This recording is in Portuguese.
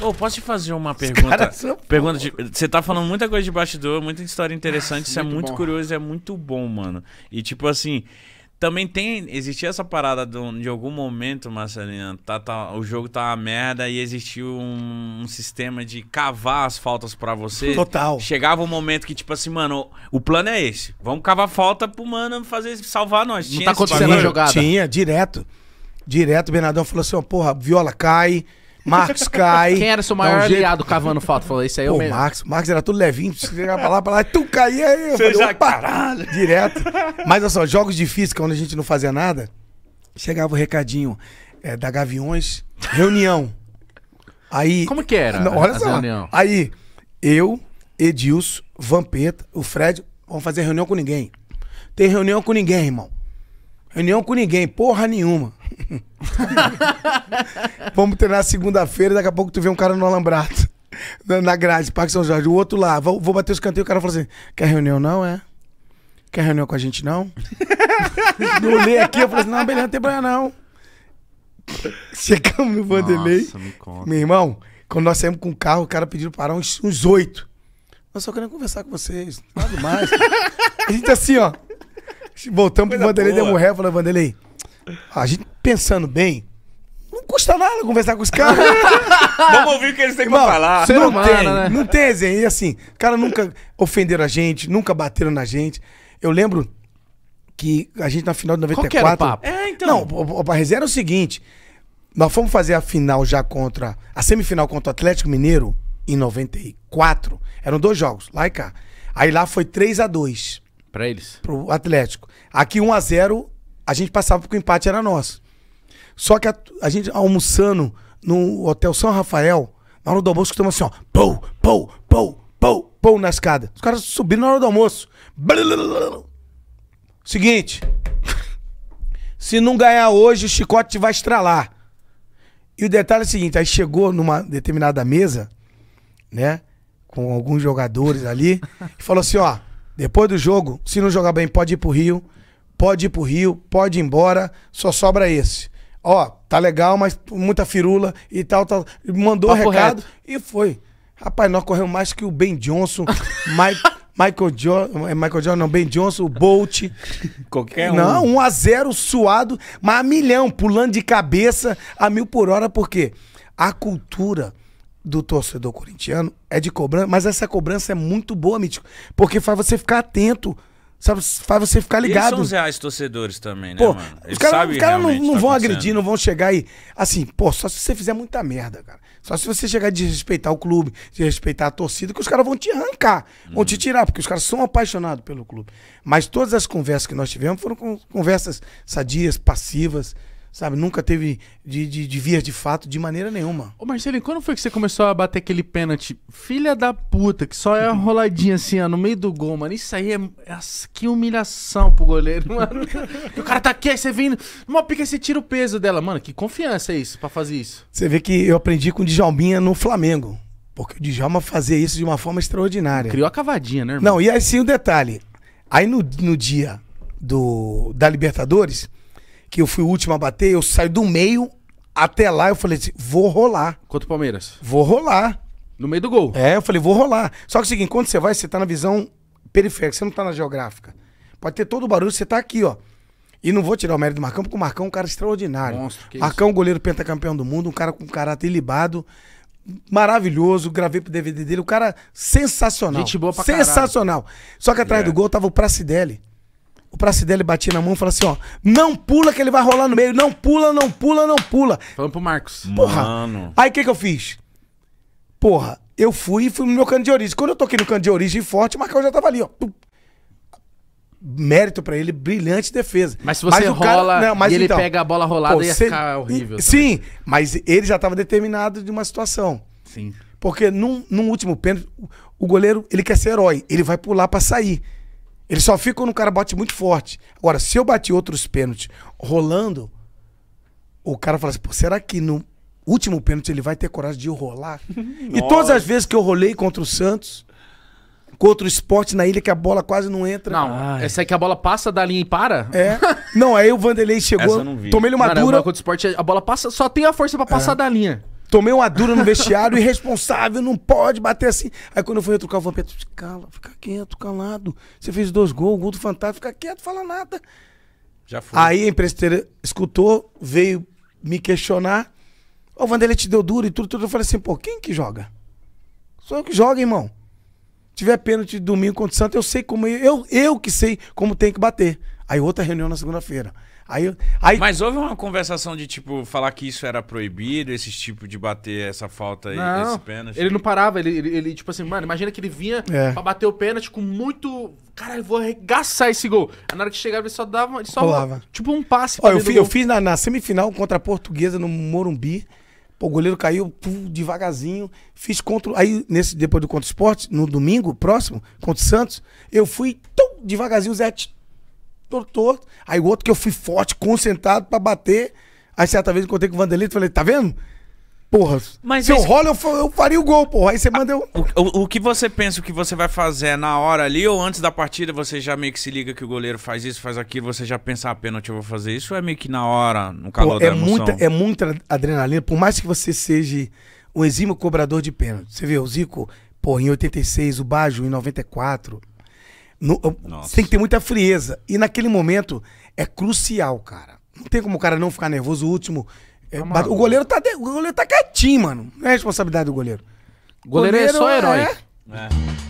oh, posso te fazer uma pergunta? Pergunta de... Você tá falando muita coisa de bastidor, muita história interessante, Nossa, isso é muito é muito bom. curioso, é muito bom, mano. E tipo assim, também tem. Existia essa parada de algum momento, Marcelina. Tá, tá, o jogo tá uma merda e existiu um, um sistema de cavar as faltas para você. Total. Chegava um momento que, tipo assim, mano, o, o plano é esse. Vamos cavar falta pro mano fazer salvar nós. Não Tinha tá acontecendo a jogada. Tinha, direto. Direto, o Bernardão falou assim: ó, porra, viola cai. Marcos cai. Quem era seu maior um aliado jeito... cavando foto? Falou, isso aí é o mesmo. Marcos, Marcos era tudo levinho, chegava pra lá, pra lá, tu caía aí. Eu Você falei, já... parado. Direto. Mas olha só, jogos de física, onde a gente não fazia nada, chegava o recadinho é, da Gaviões, reunião. Aí. Como que era? Não, olha só. Reunião? Aí, eu, Edilson, Vampeta, o Fred, vamos fazer reunião com ninguém. Tem reunião com ninguém, irmão reunião com ninguém, porra nenhuma. Vamos treinar segunda-feira, daqui a pouco tu vê um cara no alambrado, na grade, Parque São Jorge, o outro lá, vou, vou bater os canteiros, o cara falou assim, quer reunião não, é? Quer reunião com a gente não? eu olhei aqui, eu falei assim, não, beleza, não tem problema não. Chegamos no Vanderlei, me meu irmão, quando nós saímos com o carro, o cara pediu parar uns oito. Nós só queremos conversar com vocês, nada mais. a gente assim, ó. Voltamos pro Vanderlei, boa. demos um ré, falou, Vanderlei, a gente pensando bem, não custa nada conversar com os caras. Vamos ouvir o que eles têm Irmão, pra falar. Não, tem, né? não tem Zé. E assim, cara nunca ofenderam a gente, nunca bateram na gente. Eu lembro que a gente na final de 94... Qual que era o papo? É, então... Não, a resenha era o seguinte, nós fomos fazer a final já contra... A semifinal contra o Atlético Mineiro em 94. Eram dois jogos, lá e cá. Aí lá foi 3 a 2 Pra eles. Pro Atlético. Aqui 1 a 0 a gente passava porque o empate era nosso. Só que a, a gente almoçando no Hotel São Rafael, na hora do almoço, estamos assim, ó. Pou, pou, pou, pou, pou na escada. Os caras subiram na hora do almoço. Seguinte. Se não ganhar hoje, o chicote vai estralar. E o detalhe é o seguinte: aí chegou numa determinada mesa, né? Com alguns jogadores ali, e falou assim: ó, depois do jogo, se não jogar bem, pode ir pro Rio, pode ir pro Rio, pode ir embora, só sobra esse. Ó, tá legal, mas muita firula e tal, tal. Mandou o recado reto. e foi. Rapaz, nós corremos mais que o Ben Johnson, Mike, Michael Johnson, é, Michael Jordan, não, Ben Johnson, o Bolt. Qualquer um. Não, 1 um a 0 suado, mas a milhão, pulando de cabeça a mil por hora, porque a cultura do torcedor corintiano é de cobrança, mas essa cobrança é muito boa, Mítico, porque faz você ficar atento, sabe? Faz você ficar ligado. E são os reais torcedores também, né, pô, mano? os caras cara não, não tá vão agredir, não vão chegar e. Assim, pô, só se você fizer muita merda, cara. Só se você chegar a desrespeitar o clube, desrespeitar a torcida, que os caras vão te arrancar, uhum. vão te uhum. tirar, porque os caras são apaixonados pelo clube. Mas todas as conversas que nós tivemos foram conversas sadias, passivas Sabe, nunca teve de, de, de vias de fato de maneira nenhuma. Ô Marcelinho, quando foi que você começou a bater aquele pênalti? Filha da puta, que só é uma roladinha assim, ó, no meio do gol, mano. Isso aí é. Nossa, é que humilhação pro goleiro, mano. o cara tá aqui, aí você vem. Numa pica, você tira o peso dela, mano. Que confiança é isso pra fazer isso? Você vê que eu aprendi com o Djalminha no Flamengo. Porque o Djalma fazia isso de uma forma extraordinária. Criou a cavadinha, né, irmão? Não, e aí sim o um detalhe. Aí no, no dia do, da Libertadores que eu fui o último a bater, eu saio do meio até lá, eu falei assim, vou rolar. Contra o Palmeiras. Vou rolar. No meio do gol. É, eu falei, vou rolar. Só que é o seguinte, quando você vai, você tá na visão periférica, você não tá na geográfica. Pode ter todo o barulho, você tá aqui, ó. E não vou tirar o mérito do Marcão, porque o Marcão é um cara extraordinário. Monstro, que Marcão, isso? goleiro pentacampeão do mundo, um cara com caráter ilibado, maravilhoso, gravei pro DVD dele, um cara sensacional. Gente boa pra Sensacional. Caralho. Só que atrás do é. gol tava o Pracidelli. O Pracidelli batia na mão e falava assim, ó, não pula que ele vai rolar no meio, não pula, não pula, não pula. Falando pro Marcos. Porra. Mano. Aí o que que eu fiz? Porra, eu fui e fui no meu canto de origem. Quando eu toquei no canto de origem forte, o Marcão já tava ali, ó. Pum. Mérito pra ele, brilhante defesa. Mas se você mas rola cara, não, mas e então, ele pega a bola rolada, pô, ia cê, ficar horrível. Sim, também. mas ele já tava determinado de uma situação. Sim. Porque num, num último pênalti, o goleiro, ele quer ser herói. Ele vai pular para sair. Ele só fica quando o cara bate muito forte. Agora, se eu bati outros pênaltis rolando, o cara fala assim, Pô, será que no último pênalti ele vai ter coragem de rolar? e todas as vezes que eu rolei contra o Santos, contra o esporte na ilha, que a bola quase não entra. Não, Ai. essa é que a bola passa da linha e para? É. Não, aí o Vanderlei chegou, tomei-lhe uma Cara, dura. Contra o esporte, a bola passa, só tem a força para passar é. da linha. Tomei uma dura no vestiário, irresponsável, não pode bater assim. Aí quando eu fui retrucar o Vampeta, cala, fica quieto, calado. Você fez dois gols, gol do Fantástico, fica quieto, fala nada. Já foi. Aí a empresteira escutou, veio me questionar. O Vandelete Vanderlei te deu duro e tudo, tudo. Eu falei assim, pô, quem que joga? Sou eu que joga, irmão. Tiver pênalti domingo contra o Santos, eu sei como. Eu, eu que sei como tem que bater. Aí outra reunião na segunda-feira. Aí, aí... Mas houve uma conversação de, tipo, falar que isso era proibido, esse tipo de bater essa falta aí, não, esse pênalti. Ele não parava, ele, ele, ele, tipo assim, mano, imagina que ele vinha é. pra bater o pênalti com muito. Caralho, vou arregaçar esse gol. Na hora que chegava, ele só dava. Ele só Rolava. Tipo um passe. Ó, eu, eu fiz na, na, semifinal contra a portuguesa no Morumbi. Pô, o goleiro caiu devagarzinho. Fiz contra. Aí, nesse, depois do Contra Esporte, no domingo próximo, contra o Santos, eu fui tão devagarzinho, o Zé todo torto. Aí o outro que eu fui forte, concentrado para bater. Aí certa vez eu encontrei com o Vanderlei e falei, tá vendo? Porra, Mas se esse... eu rolo, eu, eu faria o gol, porra. Aí você ah, manda eu... O, o, o, que você pensa, o que você vai fazer na hora ali ou antes da partida, você já meio que se liga que o goleiro faz isso, faz aquilo, você já pensa, a ah, pênalti, eu vou fazer isso? Ou é meio que na hora, no calor é da emoção? Muita, é muita adrenalina, por mais que você seja um exímio cobrador de pênalti. Você vê, o Zico, porra, em 86, o Bajo em 94... No, tem que ter muita frieza. E naquele momento é crucial, cara. Não tem como o cara não ficar nervoso. O último. É, tá o, goleiro tá de, o goleiro tá quietinho, mano. Não é responsabilidade do goleiro. O goleiro, goleiro é só herói. É... É.